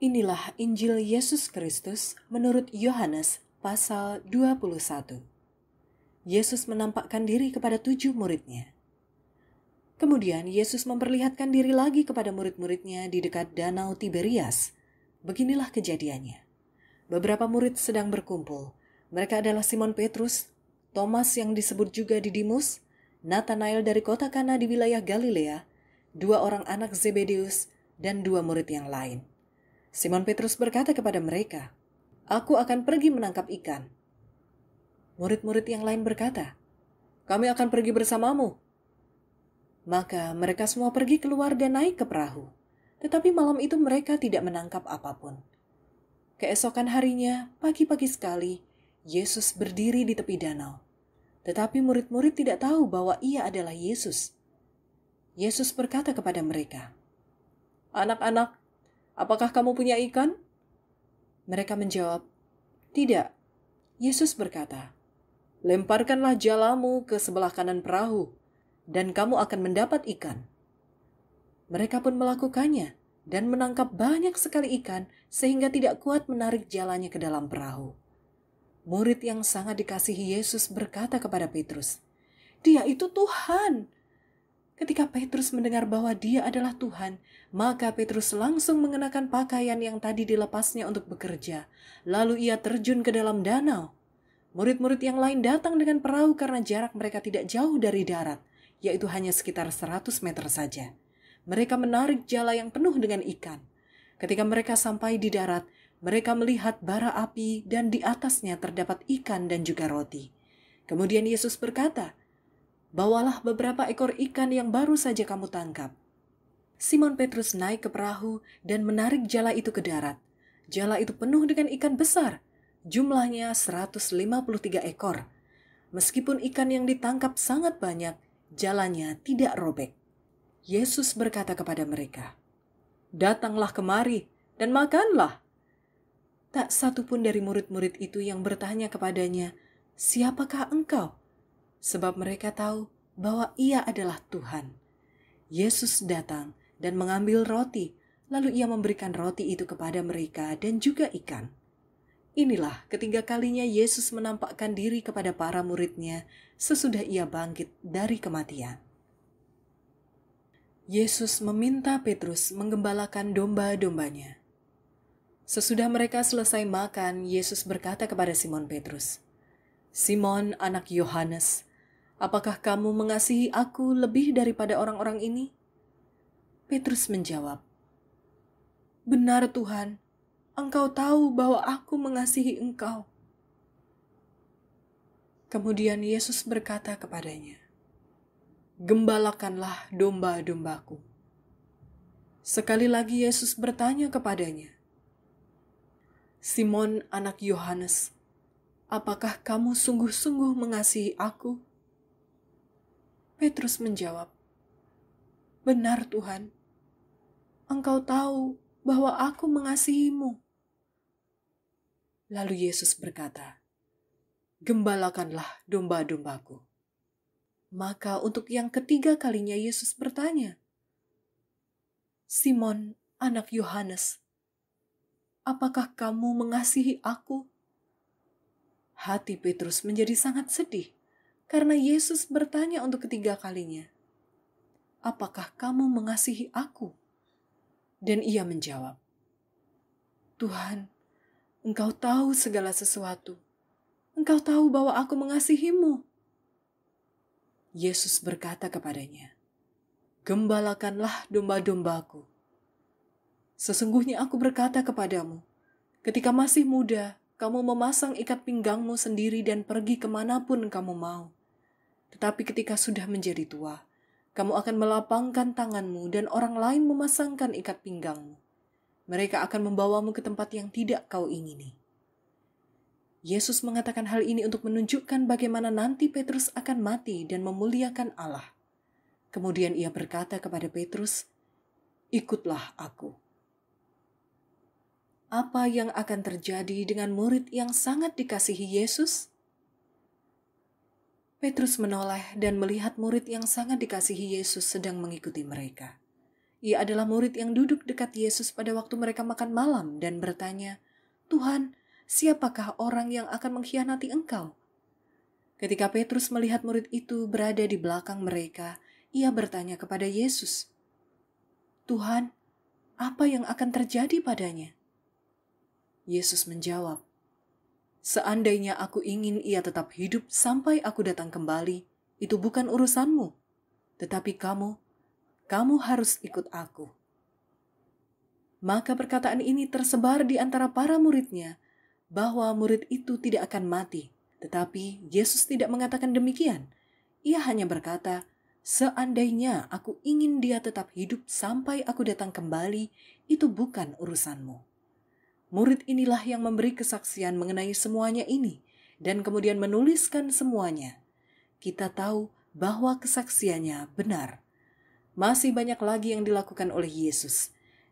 Inilah Injil Yesus Kristus menurut Yohanes pasal 21. Yesus menampakkan diri kepada tujuh muridnya. Kemudian Yesus memperlihatkan diri lagi kepada murid-muridnya di dekat Danau Tiberias. Beginilah kejadiannya. Beberapa murid sedang berkumpul. Mereka adalah Simon Petrus, Thomas yang disebut juga Didimus, Nathanael dari kota Kana di wilayah Galilea, dua orang anak Zebedeus, dan dua murid yang lain. Simon Petrus berkata kepada mereka, "Aku akan pergi menangkap ikan." Murid-murid yang lain berkata, "Kami akan pergi bersamamu." Maka mereka semua pergi keluar dan naik ke perahu. Tetapi malam itu mereka tidak menangkap apapun. Keesokan harinya, pagi-pagi sekali, Yesus berdiri di tepi danau. Tetapi murid-murid tidak tahu bahwa ia adalah Yesus. Yesus berkata kepada mereka, "Anak-anak, Apakah kamu punya ikan? Mereka menjawab, Tidak. Yesus berkata, Lemparkanlah jalamu ke sebelah kanan perahu, dan kamu akan mendapat ikan. Mereka pun melakukannya dan menangkap banyak sekali ikan sehingga tidak kuat menarik jalannya ke dalam perahu. Murid yang sangat dikasihi Yesus berkata kepada Petrus, "Dia itu Tuhan." Ketika Petrus mendengar bahwa dia adalah Tuhan, maka Petrus langsung mengenakan pakaian yang tadi dilepasnya untuk bekerja. Lalu ia terjun ke dalam danau. Murid-murid yang lain datang dengan perahu karena jarak mereka tidak jauh dari darat, yaitu hanya sekitar 100 meter saja. Mereka menarik jala yang penuh dengan ikan. Ketika mereka sampai di darat, mereka melihat bara api dan di atasnya terdapat ikan dan juga roti. Kemudian Yesus berkata, bawalah beberapa ekor ikan yang baru saja kamu tangkap. Simon Petrus naik ke perahu dan menarik jala itu ke darat. Jala itu penuh dengan ikan besar, jumlahnya 153 ekor. Meskipun ikan yang ditangkap sangat banyak, jalannya tidak robek. Yesus berkata kepada mereka, "Datanglah kemari dan makanlah." Tak satu pun dari murid-murid itu yang bertanya kepadanya, "Siapakah engkau?" sebab mereka tahu bahwa Ia adalah Tuhan. Yesus datang dan mengambil roti, lalu Ia memberikan roti itu kepada mereka dan juga ikan. Inilah ketiga kalinya Yesus menampakkan diri kepada para muridnya sesudah ia bangkit dari kematian. Yesus meminta Petrus menggembalakan domba-dombanya. Sesudah mereka selesai makan, Yesus berkata kepada Simon Petrus, "Simon, anak Yohanes, Apakah kamu mengasihi aku lebih daripada orang-orang ini? Petrus menjawab, Benar Tuhan, Engkau tahu bahwa aku mengasihi Engkau. Kemudian Yesus berkata kepadanya, Gembalakanlah domba-dombaku. Sekali lagi Yesus bertanya kepadanya, Simon anak Yohanes, apakah kamu sungguh-sungguh mengasihi aku?' Petrus menjawab, "Benar, Tuhan. Engkau tahu bahwa aku mengasihimu." Lalu Yesus berkata, "Gembalakanlah domba-dombaku." Maka untuk yang ketiga kalinya Yesus bertanya, "Simon, anak Yohanes, apakah kamu mengasihi aku?" Hati Petrus menjadi sangat sedih karena Yesus bertanya untuk ketiga kalinya, "Apakah kamu mengasihi Aku?" Dan ia menjawab, "Tuhan, Engkau tahu segala sesuatu. Engkau tahu bahwa aku mengasihimu." Yesus berkata kepadanya, "Gembalakanlah domba-dombaku. Sesungguhnya aku berkata kepadamu, ketika masih muda, kamu memasang ikat pinggangmu sendiri dan pergi kemanapun kamu mau. Tetapi ketika sudah menjadi tua, kamu akan melapangkan tanganmu dan orang lain memasangkan ikat pinggangmu. Mereka akan membawamu ke tempat yang tidak kau ingini. Yesus mengatakan hal ini untuk menunjukkan bagaimana nanti Petrus akan mati dan memuliakan Allah. Kemudian ia berkata kepada Petrus, "Ikutlah aku." Apa yang akan terjadi dengan murid yang sangat dikasihi Yesus? Petrus menoleh dan melihat murid yang sangat dikasihi Yesus sedang mengikuti mereka. Ia adalah murid yang duduk dekat Yesus pada waktu mereka makan malam dan bertanya, "Tuhan, siapakah orang yang akan mengkhianati Engkau?" Ketika Petrus melihat murid itu berada di belakang mereka, ia bertanya kepada Yesus, "Tuhan, apa yang akan terjadi padanya?" Yesus menjawab, Seandainya aku ingin ia tetap hidup sampai aku datang kembali, itu bukan urusanmu. Tetapi kamu, kamu harus ikut aku. Maka perkataan ini tersebar di antara para muridnya bahwa murid itu tidak akan mati. Tetapi Yesus tidak mengatakan demikian. Ia hanya berkata, Seandainya aku ingin dia tetap hidup sampai aku datang kembali, itu bukan urusanmu murid inilah yang memberi kesaksian mengenai semuanya ini dan kemudian menuliskan semuanya. Kita tahu bahwa kesaksiannya benar. Masih banyak lagi yang dilakukan oleh Yesus.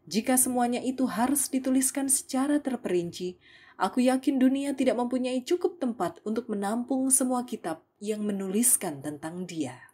Jika semuanya itu harus dituliskan secara terperinci, aku yakin dunia tidak mempunyai cukup tempat untuk menampung semua kitab yang menuliskan tentang Dia.